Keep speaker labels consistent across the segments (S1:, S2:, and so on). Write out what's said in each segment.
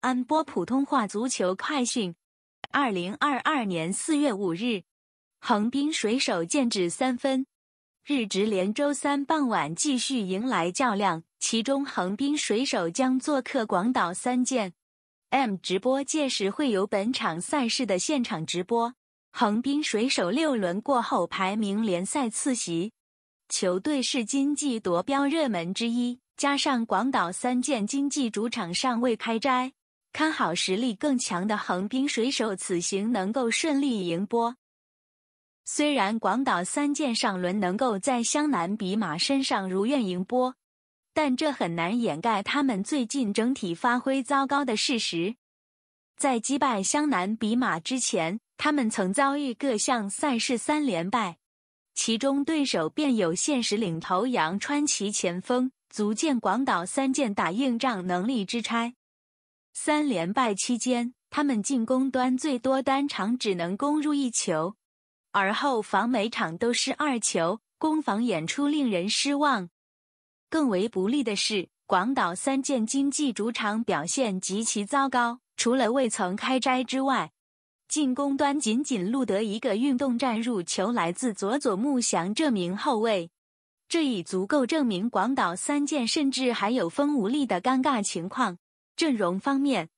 S1: 安播普通话足球快讯：二零二二年四月五日，横滨水手建指三分，日职联周三傍晚继续迎来较量，其中横滨水手将做客广岛三剑。M 直播届时会有本场赛事的现场直播。横滨水手六轮过后排名联赛次席，球队是经济夺标热门之一，加上广岛三剑经济主场尚未开斋。看好实力更强的横滨水手此行能够顺利赢波。虽然广岛三剑上轮能够在湘南比马身上如愿赢波，但这很难掩盖他们最近整体发挥糟糕的事实。在击败湘南比马之前，他们曾遭遇各项赛事三连败，其中对手便有现实领头羊川崎前锋，足见广岛三剑打硬仗能力之差。三连败期间，他们进攻端最多单场只能攻入一球，而后防每场都是二球，攻防演出令人失望。更为不利的是，广岛三箭经济主场表现极其糟糕，除了未曾开斋之外，进攻端仅仅录得一个运动战入球，来自佐佐木翔这名后卫，这已足够证明广岛三箭甚至还有风无力的尴尬情况。阵容方面，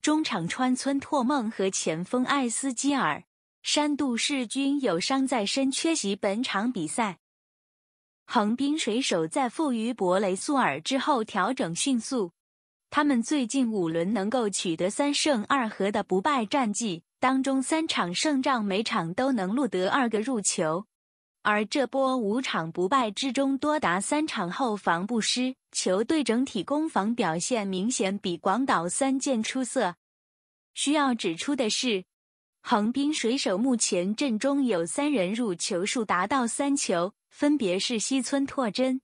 S1: 中场川村拓梦和前锋艾斯基尔、山度士均有伤在身缺席本场比赛。横滨水手在负于博雷苏尔之后调整迅速，他们最近五轮能够取得三胜二和的不败战绩，当中三场胜仗每场都能录得二个入球。而这波五场不败之中，多达三场后防不失，球队整体攻防表现明显比广岛三剑出色。需要指出的是，横滨水手目前阵中有三人入球数达到三球，分别是西村拓真、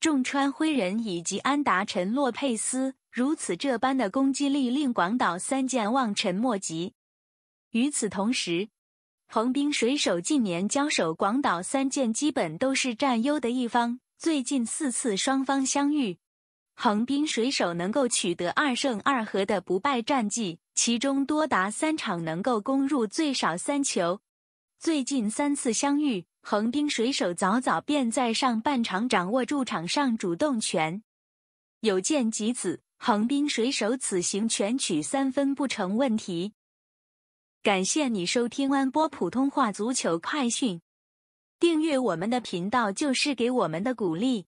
S1: 重川辉人以及安达陈洛佩斯。如此这般的攻击力令广岛三剑望尘莫及。与此同时，横滨水手近年交手广岛三舰基本都是占优的一方。最近四次双方相遇，横滨水手能够取得二胜二和的不败战绩，其中多达三场能够攻入最少三球。最近三次相遇，横滨水手早早便在上半场掌握住场上主动权。有见及此，横滨水手此行全取三分不成问题。感谢你收听安播普通话足球快讯，订阅我们的频道就是给我们的鼓励。